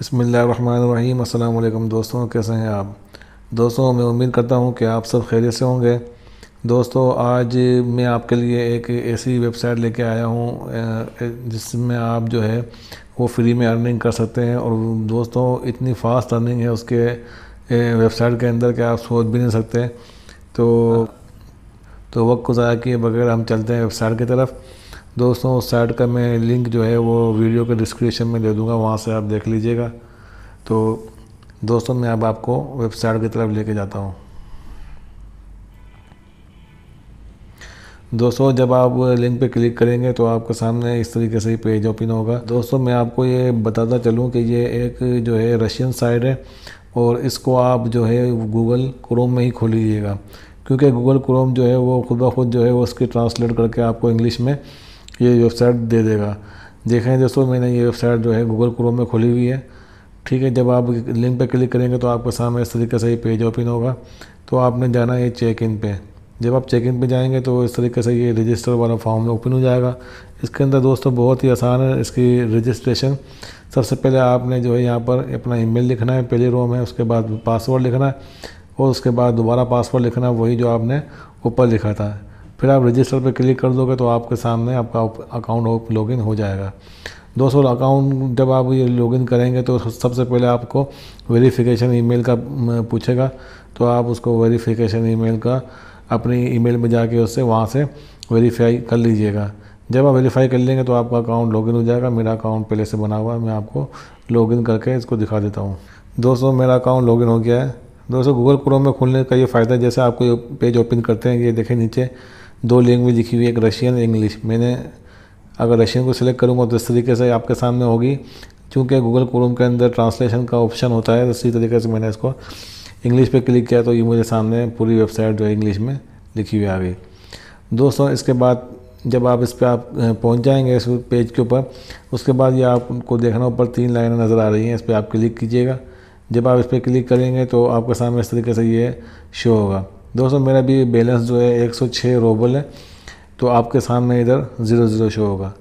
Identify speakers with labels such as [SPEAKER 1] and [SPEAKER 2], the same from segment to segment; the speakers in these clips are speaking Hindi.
[SPEAKER 1] बसमीम् अल्लाम दोस्तों कैसे हैं आप दोस्तों मैं उम्मीद करता हूं कि आप सब खैरियत से होंगे दोस्तों आज मैं आपके लिए एक ऐसी वेबसाइट लेके आया हूं जिसमें आप जो है वो फ्री में अर्निंग कर सकते हैं और दोस्तों इतनी फास्ट अर्निंग है उसके वेबसाइट के अंदर कि आप सोच भी नहीं सकते तो तो वक्त को ज़ाया किए बगैर हम चलते हैं वेबसाइट की तरफ दोस्तों उस साइट का मैं लिंक जो है वो वीडियो के डिस्क्रिप्शन में दे दूँगा वहाँ से आप देख लीजिएगा तो दोस्तों मैं अब आपको वेबसाइट की तरफ लेके जाता हूँ दोस्तों जब आप लिंक पे क्लिक करेंगे तो आपके सामने इस तरीके से पेज ओपन होगा दोस्तों मैं आपको ये बताता चलूँ कि ये एक जो है रशियन साइट है और इसको आप जो है गूगल क्रोम में ही खोल लीजिएगा क्योंकि गूगल क्रोम जो है वो खुद ब खुद जो है वो उसकी ट्रांसलेट करके आपको इंग्लिश में ये वेबसाइट दे देगा देखें दोस्तों मैंने ये वेबसाइट जो है गूगल क्रोम में खोली हुई है ठीक है जब आप लिंक पर क्लिक करेंगे तो आपके सामने इस तरीके से ये पेज ओपन होगा तो आपने जाना है चेक इन पे जब आप चेक इन पे जाएंगे तो इस तरीके से ये रजिस्टर वाला फॉर्म ओपन हो जाएगा इसके अंदर दोस्तों बहुत ही आसान है इसकी रजिस्ट्रेशन सबसे पहले आपने जो है यहाँ पर अपना ई लिखना है पहले रो में उसके बाद पासवर्ड लिखना है और उसके बाद दोबारा पासवर्ड लिखना है वही जो आपने ऊपर लिखा था फिर आप रजिस्टर पर क्लिक कर दोगे तो आपके सामने आपका अकाउंट लॉगिन हो जाएगा दोस्तों अकाउंट जब आप ये लॉगिन करेंगे तो सबसे पहले आपको वेरिफिकेशन ईमेल का पूछेगा तो आप उसको वेरिफिकेशन ईमेल का अपनी ईमेल में जाके उससे वहाँ से वेरीफाई कर लीजिएगा जब आप वेरीफाई कर लेंगे तो आपका अकाउंट लॉगिन हो जाएगा मेरा अकाउंट पहले से बना हुआ है मैं आपको लॉगिन करके इसको दिखा देता हूँ दोस्तों मेरा अकाउंट लॉगिन हो गया है दोस्तों गूगल क्रोम में खोलने का ये फ़ायदा जैसे आपको पेज ओपन करते हैं ये देखें नीचे दो लैंग्वेज लिखी हुई है एक रशियन इंग्लिश मैंने अगर रशियन को सिलेक्ट करूँगा तो इस तरीके से आपके सामने होगी चूँकि गूगल क्रोम के अंदर ट्रांसलेशन का ऑप्शन होता है तो इसी तरीके से मैंने इसको इंग्लिश पे क्लिक किया तो ये मुझे सामने पूरी वेबसाइट जो है इंग्लिश में लिखी हुई आ गई दोस्तों इसके बाद जब आप इस पर आप पहुँच जाएंगे इस पेज के ऊपर उसके बाद ये आपको देखना ऊपर तीन लाइनें नज़र आ रही हैं इस पर आप क्लिक कीजिएगा जब आप इस पर क्लिक करेंगे तो आपके सामने इस तरीके से ये शो होगा दोस्तों मेरा भी बैलेंस जो है 106 रोबल है तो आपके सामने इधर ज़ीरो ज़ीरो शो होगा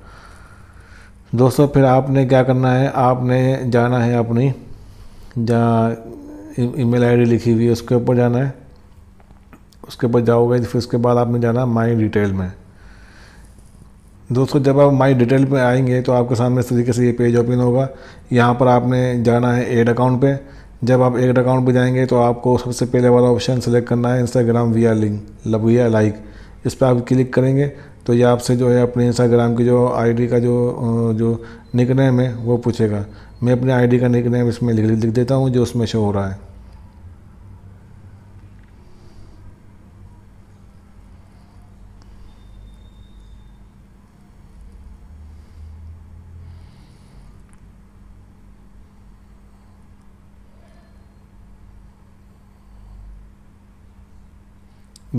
[SPEAKER 1] दोस्तों फिर आपने क्या करना है आपने जाना है अपनी जहाँ ईमेल आईडी लिखी हुई है उसके ऊपर जाना है उसके ऊपर जाओगे फिर उसके बाद आपने जाना है माई डिटेल में दोस्तों जब आप माई डिटेल पे आएंगे तो आपके सामने इस तरीके से ये पेज ओपन होगा यहाँ पर आपने जाना है एड अकाउंट पे जब आप एड अकाउंट पर जाएंगे तो आपको सबसे पहले वाला ऑप्शन सेलेक्ट करना है Instagram we are link love we are like इस पर आप क्लिक करेंगे तो ये आपसे जो है अपने इंस्टाग्राम की जो आईडी का जो जो निक है वो पूछेगा मैं अपने आईडी का निक नेम इसमें लिख लिख देता हूँ जो उसमें शो हो रहा है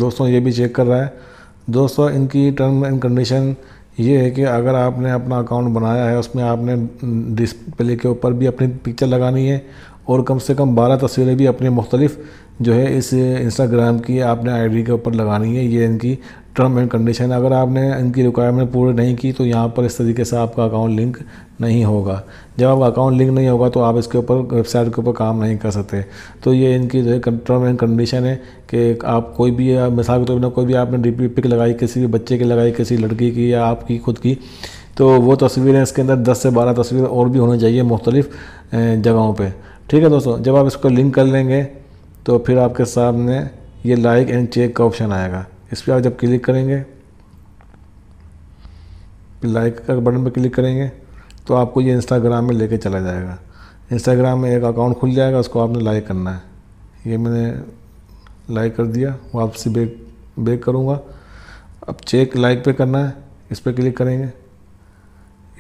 [SPEAKER 1] दोस्तों ये भी चेक कर रहा है दोस्तों इनकी टर्म एंड कंडीशन ये है कि अगर आपने अपना अकाउंट बनाया है उसमें आपने डिस्प्ले के ऊपर भी अपनी पिक्चर लगानी है और कम से कम बारह तस्वीरें भी अपने मुख्तलिफ जो है इस इंस्टाग्राम की आपने आईडी के ऊपर लगानी है ये इनकी टर्म एंड कंडीशन अगर आपने इनकी रिक्वायरमेंट पूरी नहीं की तो यहाँ पर इस तरीके से आपका अकाउंट लिंक नहीं होगा जब आपका अकाउंट लिंक नहीं होगा तो आप इसके ऊपर वेबसाइट के ऊपर काम नहीं कर सकते तो ये इनकी जो है टर्म एंड कंडीशन है कि आप कोई भी मिसाल के तौर पर कोई भी आपने डी पिक लगाई किसी भी बच्चे की लगाई किसी लड़की की या आपकी खुद की तो वो तस्वीरें इसके अंदर 10 से 12 तस्वीरें और भी होनी चाहिए मुख्तलिफ़ जगहों पे ठीक है दोस्तों जब आप इसको लिंक कर लेंगे तो फिर आपके सामने ये लाइक एंड चेक का ऑप्शन आएगा इस पर आप जब क्लिक करेंगे लाइक का बटन पर क्लिक करेंगे तो आपको ये इंस्टाग्राम में लेके चला जाएगा इंस्टाग्राम में एक अकाउंट खुल जाएगा उसको आपने लाइक करना है ये मैंने लाइक कर दिया वापसी बेक बेक करूँगा अब चेक लाइक पे करना है इस पर क्लिक करेंगे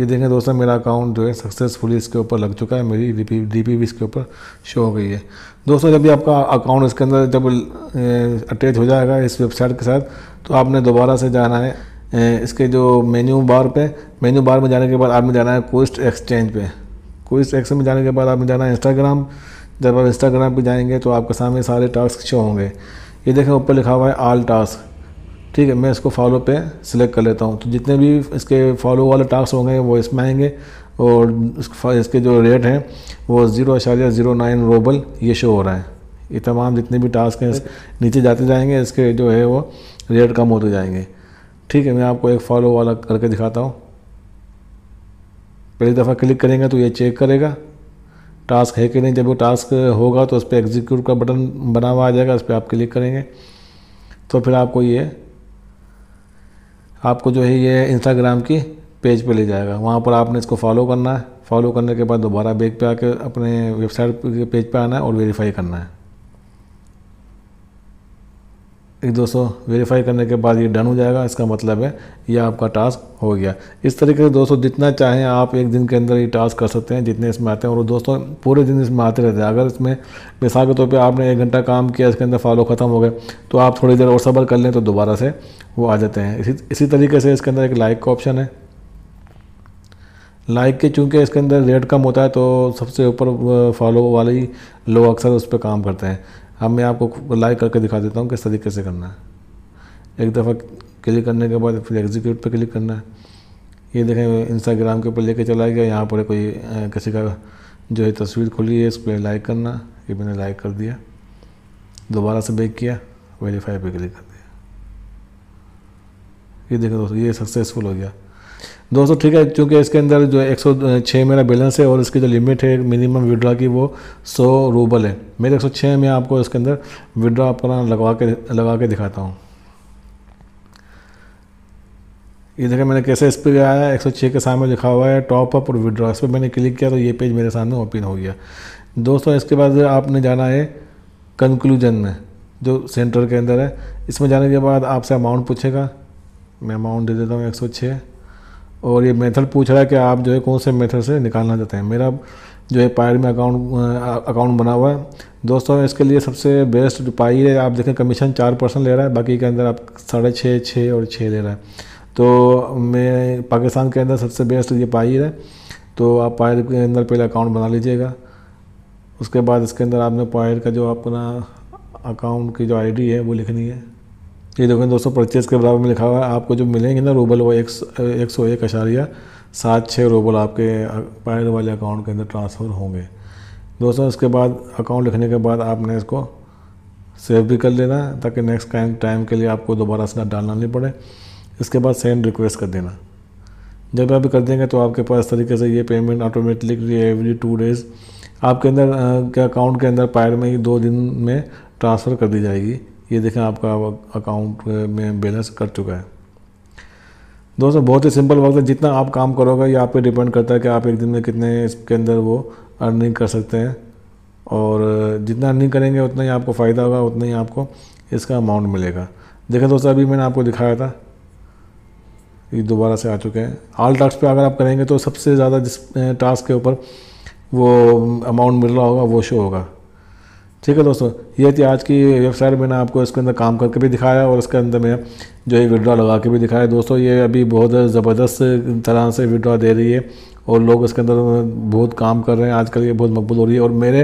[SPEAKER 1] ये देखें दोस्तों मेरा अकाउंट जो है सक्सेसफुली इसके ऊपर लग चुका है मेरी डी पी भी इसके ऊपर शो हो गई है दोस्तों जब भी आपका अकाउंट इसके अंदर जब अटैच हो जाएगा इस वेबसाइट के साथ तो आपने दोबारा से जाना है इसके जो मेन्यू बार पे मेन्यू बार में जाने के बाद आपने जाना है कोस्ट एक्सचेंज पे कोस्ट एक्सचेंज में जाने के बाद आपने जाना है इंस्टाग्राम जब आप इंस्टाग्राम पर जाएंगे तो आपके सामने सारे टास्क शो होंगे ये देखें ऊपर लिखा हुआ है आल टास्क ठीक है मैं इसको फॉलो पे सिलेक्ट कर लेता हूँ तो जितने भी इसके फॉलो वाले टास्क होंगे वो इसमें आएंगे और इसके जो रेट हैं वो ज़ीरो अशारिया ज़ीरो नाइन रोबल ये शो हो रहा है ये तमाम जितने भी टास्क हैं नीचे जाते जाएंगे इसके जो है वो रेट कम होते जाएंगे ठीक है मैं आपको एक फॉलो वाला करके दिखाता हूँ पहली दफ़ा क्लिक करेंगे तो ये चेक करेगा टास्क है कि नहीं जब वो टास्क होगा तो उस पर एग्जीक्यूट का बटन बना हुआ आ जाएगा उस पर आप क्लिक करेंगे तो फिर आपको ये आपको जो है ये इंस्टाग्राम की पेज पे ले जाएगा वहाँ पर आपने इसको फॉलो करना है फॉलो करने के बाद दोबारा बैग पे आके अपने वेबसाइट के पेज पे आना है और वेरीफाई करना है एक दोस्तों वेरीफाई करने के बाद ये डन हो जाएगा इसका मतलब है ये आपका टास्क हो गया इस तरीके से दोस्तों जितना चाहें आप एक दिन के अंदर ये टास्क कर सकते हैं जितने इसमें आते हैं और दोस्तों पूरे दिन इसमें आते रहते हैं अगर इसमें मिसाल के तौर पर आपने एक घंटा काम किया इसके अंदर फॉलो ख़त्म हो गए तो आप थोड़ी देर और सब्र कर लें तो दोबारा से वो आ जाते हैं इसी इसी तरीके से इसके अंदर एक लाइक का ऑप्शन है लाइक के चूंकि इसके अंदर रेट कम होता है तो सबसे ऊपर फॉलो वाले ही लोग अक्सर उस पर काम करते हैं अब मैं आपको लाइव करके दिखा देता हूँ किस तरीके से करना है एक दफ़ा क्लिक करने के बाद फिर एग्जीक्यूट पर क्लिक करना है ये देखें इंस्टाग्राम के ऊपर लेके चला गया यहाँ पर कोई किसी का जो है तस्वीर खुली है इस पर लाइक करना ये मैंने लाइक कर दिया दोबारा से बैक किया वेरीफाई पे क्लिक कर दिया ये देखें दोस्तों ये सक्सेसफुल हो गया दोस्तों ठीक है क्योंकि इसके अंदर जो 106 मेरा बैलेंस है और इसकी जो लिमिट है मिनिमम विड्रा की वो 100 रूबल है मेरे 106 में आपको इसके अंदर विड्रा अपना लगवा के लगा के दिखाता हूँ ये देखा मैंने कैसे इस पर आया है एक के सामने लिखा हुआ है टॉप अप और विड्रा इस पर मैंने क्लिक किया तो ये पेज मेरे सामने ओपन हो गया दोस्तों इसके बाद आपने जाना है कंक्लूजन में जो सेंटर के अंदर है इसमें जाने के बाद आपसे अमाउंट पूछेगा मैं अमाउंट दे देता हूँ एक सौ छः और ये मेथड पूछ रहा है कि आप जो है कौन से मेथड से निकालना चाहते हैं मेरा जो है पायर में अकाउंट अकाउंट बना हुआ है दोस्तों इसके लिए सबसे बेस्ट पाई है आप देखें कमीशन चार परसेंट ले रहा है बाकी के अंदर आप साढ़े छः छः और छः ले रहा है तो मैं पाकिस्तान के अंदर सबसे बेस्ट ये पायर है तो आप पायर के अंदर पहले अकाउंट बना लीजिएगा उसके बाद इसके अंदर आपने पायर का जो अपना अकाउंट की जो आई है वो लिखनी है ये देखो दोस्तों परचेज़ के बराबर में लिखा हुआ है आपको जो मिलेंगे ना रूबल वो एक एक सौ एक अशारिया सात छः रूबल आपके पायल वाले अकाउंट के अंदर ट्रांसफ़र होंगे दोस्तों इसके बाद अकाउंट लिखने के बाद आपने इसको सेव भी कर लेना ताकि नेक्स्ट टाइम टाइम के लिए आपको दोबारा से डालना नहीं पड़े इसके बाद सेंड रिक्वेस्ट कर देना जब आप कर देंगे तो आपके पास तरीके से ये payment automatically every two days आपके अंदर के अकाउंट के अंदर पायर में ही दो दिन में ट्रांसफ़र कर दी जाएगी ये देखें आपका अकाउंट में बैलेंस कर चुका है दोस्तों बहुत ही सिंपल वर्क है जितना आप काम करोगे ये आप पे डिपेंड करता है कि आप एक दिन में कितने इसके अंदर वो अर्निंग कर सकते हैं और जितना अर्निंग करेंगे उतना ही आपको फ़ायदा होगा उतना ही आपको इसका अमाउंट मिलेगा देखें दोस्तों अभी मैंने आपको दिखाया था ये दोबारा से आ चुके हैं आल टास्क पर अगर आप करेंगे तो सबसे ज़्यादा जिस टास्क के ऊपर वो अमाउंट मिल रहा होगा वो शो होगा ठीक है दोस्तों ये थी आज की वेबसाइट मैंने आपको इसके अंदर काम करके भी दिखाया और इसके अंदर मैं जो है विड्रॉ लगा के भी दिखाया दोस्तों ये अभी बहुत ज़बरदस्त तरह से विड्रॉ दे रही है और लोग इसके अंदर बहुत काम कर रहे हैं आजकल ये बहुत मकबूल हो रही है और मेरे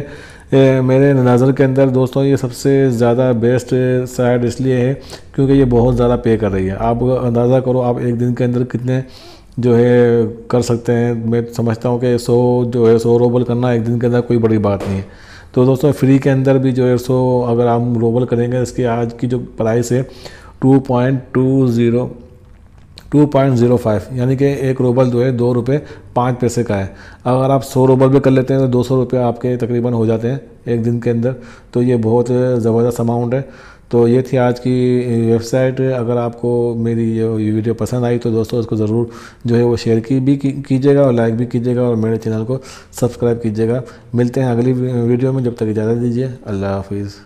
[SPEAKER 1] ए, मेरे नज़र के अंदर दोस्तों ये सबसे ज़्यादा बेस्ट साइड इसलिए है क्योंकि ये बहुत ज़्यादा पे कर रही है आप अंदाज़ा करो आप एक दिन के अंदर कितने जो है कर सकते हैं मैं समझता हूँ कि सौ जो है सौ रोबल करना एक दिन के अंदर कोई बड़ी बात नहीं है तो दोस्तों फ्री के अंदर भी जो है सो अगर हम ग्लोबल करेंगे इसकी आज की जो प्राइस है two point two zero two point zero five यानी कि एक रोबल जो है दो रुपये पाँच पैसे का है अगर आप सौ रोबल भी कर लेते हैं तो दो सौ रुपये आपके तकरीबन हो जाते हैं एक दिन के अंदर तो ये बहुत ज़बरदस्त अमाउंट है तो ये थी आज की वेबसाइट अगर आपको मेरी ये वीडियो पसंद आई तो दोस्तों इसको ज़रूर जो है वो शेयर की भी कीजिएगा और लाइक भी कीजिएगा और मेरे चैनल को सब्सक्राइब कीजिएगा मिलते हैं अगली वीडियो में जब तक इजाज़त दीजिए अल्लाह हाफिज़